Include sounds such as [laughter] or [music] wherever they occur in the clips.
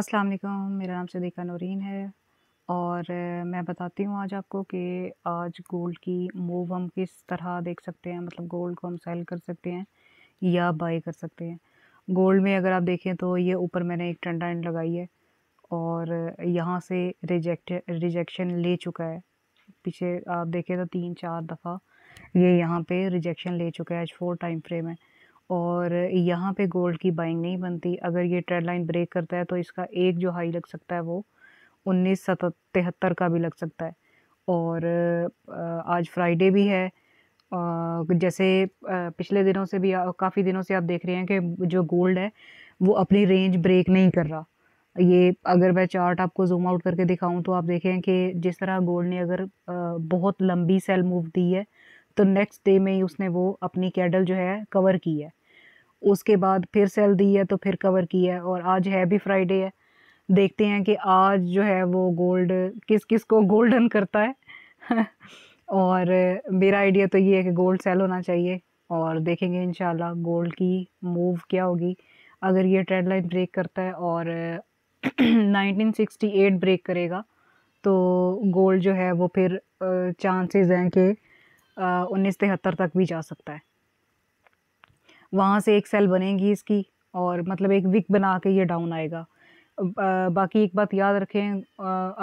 अस्सलाम वालेकुम मेरा नाम सदीका नौरीन है और मैं बताती हूँ आज आपको कि आज गोल्ड की मूव हम किस तरह देख सकते हैं मतलब गोल्ड को हम सेल कर सकते हैं या बाई कर सकते हैं गोल्ड में अगर आप देखें तो ये ऊपर मैंने एक ट्रेंड लाइन लगाई है और यहाँ से रिजेक्ट रिजेक्शन ले चुका है पीछे आप देखें तो तीन चार दफ़ा ये यहाँ पे रिजेक्शन ले चुका है आज फोर टाइम फ्रेम है और यहाँ पे गोल्ड की बाइंग नहीं बनती अगर ये ट्रेड लाइन ब्रेक करता है तो इसका एक जो हाई लग सकता है वो उन्नीस तिहत्तर का भी लग सकता है और आज फ्राइडे भी है जैसे पिछले दिनों से भी काफ़ी दिनों से आप देख रहे हैं कि जो गोल्ड है वो अपनी रेंज ब्रेक नहीं कर रहा ये अगर मैं चार्ट आपको जूम आउट करके दिखाऊं तो आप देखें कि जिस तरह गोल्ड ने अगर बहुत लंबी सेल मूव दी है तो नेक्स्ट डे में ही उसने वो अपनी कैडल जो है कवर की है उसके बाद फिर सेल दी है तो फिर कवर की है और आज है भी फ्राइडे है देखते हैं कि आज जो है वो गोल्ड किस किस को गोल्डन करता है [laughs] और मेरा आइडिया तो ये है कि गोल्ड सेल होना चाहिए और देखेंगे इन गोल्ड की मूव क्या होगी अगर ये ट्रेड लाइन ब्रेक करता है और 1968 [clears throat] ब्रेक करेगा तो गोल्ड जो है वो फिर चांसेस हैं कि उन्नीस तिहत्तर तक भी जा सकता है वहाँ से एक सेल बनेगी इसकी और मतलब एक विक बना के ये डाउन आएगा बाकी एक बात याद रखें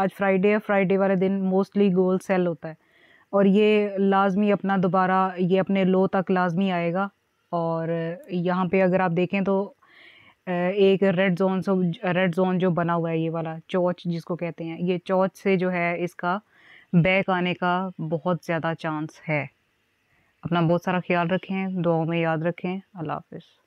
आज फ्राइडे है फ्राइडे वाले दिन मोस्टली गोल सेल होता है और ये लाजमी अपना दोबारा ये अपने लो तक लाजमी आएगा और यहाँ पे अगर आप देखें तो एक रेड जोन से रेड जोन जो बना हुआ है ये वाला चौच जिसको कहते हैं ये चौच से जो है इसका बैक आने का बहुत ज़्यादा चांस है अपना बहुत सारा ख्याल रखें दुआओं में याद रखें अल्लाह हाफिज़